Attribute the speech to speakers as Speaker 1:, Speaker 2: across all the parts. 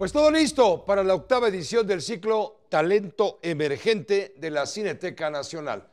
Speaker 1: Pues todo listo para la octava edición del ciclo Talento Emergente de la Cineteca Nacional.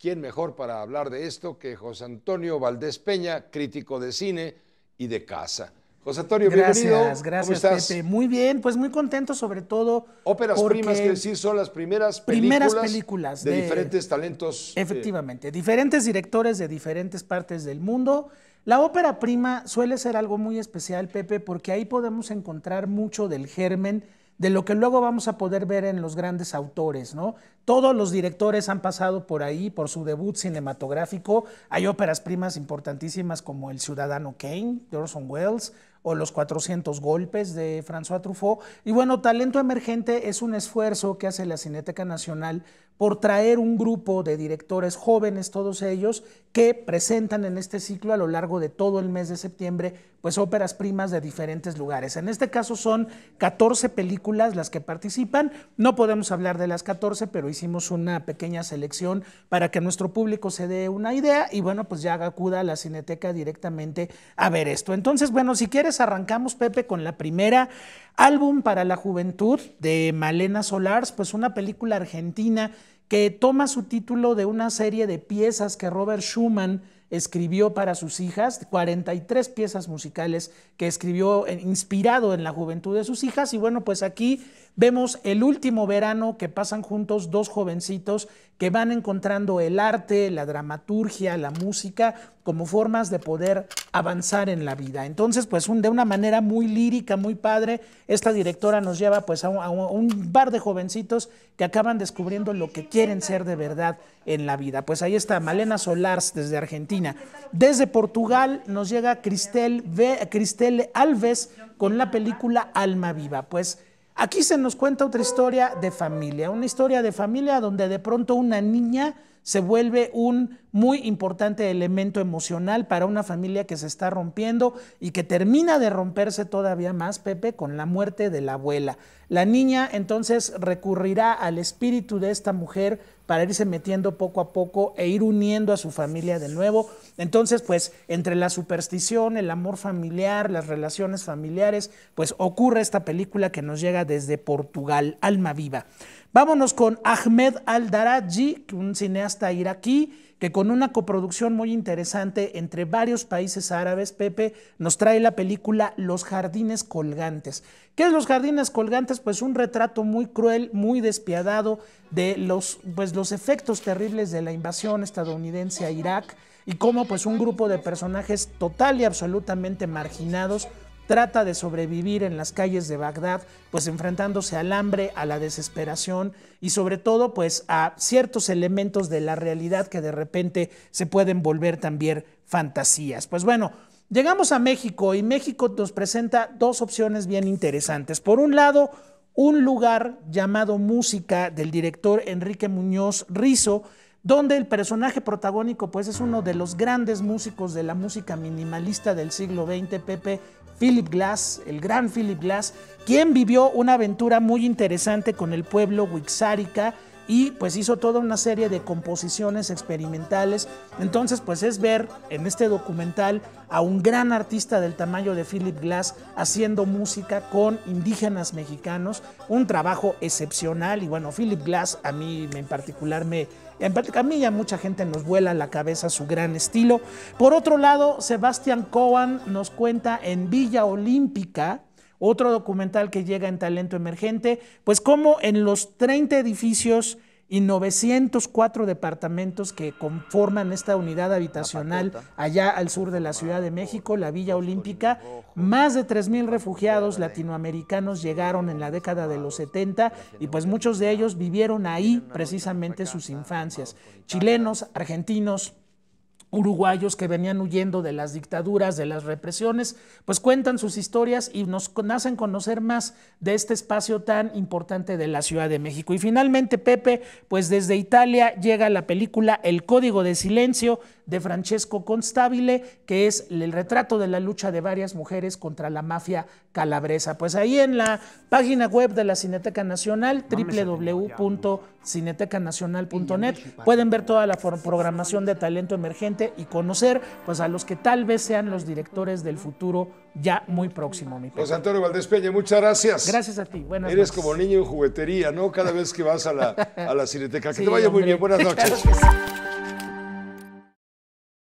Speaker 1: ¿Quién mejor para hablar de esto que José Antonio Valdés Peña, crítico de cine y de casa? José Antonio, gracias, bienvenido. Gracias, Pepe.
Speaker 2: Muy bien, pues muy contento sobre todo. Óperas primas, que decir, son
Speaker 1: las primeras películas, primeras películas de, diferentes talentos. Eh, Efectivamente,
Speaker 2: diferentes directores de diferentes partes del mundo. La ópera prima suele ser algo muy especial, Pepe, porque ahí podemos encontrar mucho del germen de lo que luego vamos a poder ver en los grandes autores, ¿no? Todos los directores han pasado por ahí, por su debut cinematográfico. Hay óperas primas importantísimas como El Ciudadano Kane, de Wells. Welles, o los 400 golpes de François Truffaut. Y bueno, Talento Emergente es un esfuerzo que hace la Cineteca Nacional por traer un grupo de directores jóvenes, todos ellos, que presentan en este ciclo a lo largo de todo el mes de septiembre, pues óperas primas de diferentes lugares. En este caso son 14 películas las que participan. No podemos hablar de las 14, pero hicimos una pequeña selección para que nuestro público se dé una idea y bueno, pues ya acuda a la cineteca directamente a ver esto. Entonces, bueno, si quieres arrancamos, Pepe, con la primera álbum para la juventud de Malena Solars, pues una película argentina que toma su título de una serie de piezas que Robert Schumann escribió para sus hijas, 43 piezas musicales que escribió eh, inspirado en la juventud de sus hijas. Y bueno, pues aquí vemos el último verano que pasan juntos dos jovencitos que van encontrando el arte, la dramaturgia, la música como formas de poder avanzar en la vida. Entonces, pues de una manera muy lírica, muy padre, esta directora nos lleva pues a un, par bar de jovencitos que acaban descubriendo lo que quieren ser de verdad en la vida. Pues ahí está Malena Solars desde Argentina. Desde Portugal nos llega Cristel, Alves con la película Alma Viva. Pues Aquí se nos cuenta otra historia de familia, una historia de familia donde de pronto una niña se vuelve un muy importante elemento emocional para una familia que se está rompiendo y que termina de romperse todavía más, Pepe, con la muerte de la abuela. La niña entonces recurrirá al espíritu de esta mujer para irse metiendo poco a poco e ir uniendo a su familia de nuevo. Entonces, pues entre la superstición, el amor familiar, las relaciones familiares, pues ocurre esta película que nos llega desde Portugal, Alma Viva. Vámonos con Ahmed Al-Daraji, un cineasta iraquí que con una coproducción muy interesante entre varios países árabes, Pepe nos trae la película Los Jardines Colgantes. ¿Qué es Los Jardines Colgantes? Pues un retrato muy cruel, muy despiadado de los, pues, los efectos terribles de la invasión estadounidense a Irak y cómo pues un grupo de personajes total y absolutamente marginados trata de sobrevivir en las calles de Bagdad, pues enfrentándose al hambre, a la desesperación y sobre todo pues a ciertos elementos de la realidad que de repente se pueden volver también fantasías. Pues bueno, llegamos a México y México nos presenta dos opciones bien interesantes. Por un lado, un lugar llamado Música del director Enrique Muñoz Rizo, donde el personaje protagónico pues es uno de los grandes músicos de la música minimalista del siglo XX, Pepe Philip Glass, el gran Philip Glass, quien vivió una aventura muy interesante con el pueblo wixárika y pues hizo toda una serie de composiciones experimentales. Entonces pues es ver en este documental a un gran artista del tamaño de Philip Glass haciendo música con indígenas mexicanos, un trabajo excepcional y bueno, Philip Glass a mí en particular me en ya mucha gente nos vuela la cabeza su gran estilo. Por otro lado, Sebastián Cohen nos cuenta en Villa Olímpica, otro documental que llega en Talento Emergente, pues como en los 30 edificios y 904 departamentos que conforman esta unidad habitacional allá al sur de la Ciudad de México, la Villa Olímpica. Más de 3.000 refugiados latinoamericanos llegaron en la década de los 70 y pues muchos de ellos vivieron ahí precisamente sus infancias. Chilenos, argentinos, uruguayos que venían huyendo de las dictaduras, de las represiones, pues cuentan sus historias y nos hacen conocer más de este espacio tan importante de la Ciudad de México. Y finalmente, Pepe, pues desde Italia llega la película El Código de Silencio de Francesco Constabile, que es el retrato de la lucha de varias mujeres contra la mafia calabresa. Pues ahí en la página web de la Cineteca Nacional, www.cinetecanacional.net, pueden ver toda la programación de talento emergente y conocer pues, a los que tal vez sean los directores del futuro ya muy próximo, mi José
Speaker 1: Antonio Valdés Peña, muchas gracias. Gracias a ti, buenas Eres como niño en juguetería, ¿no? Cada vez que vas a la, Cineteca. Que te vaya muy bien, buenas noches.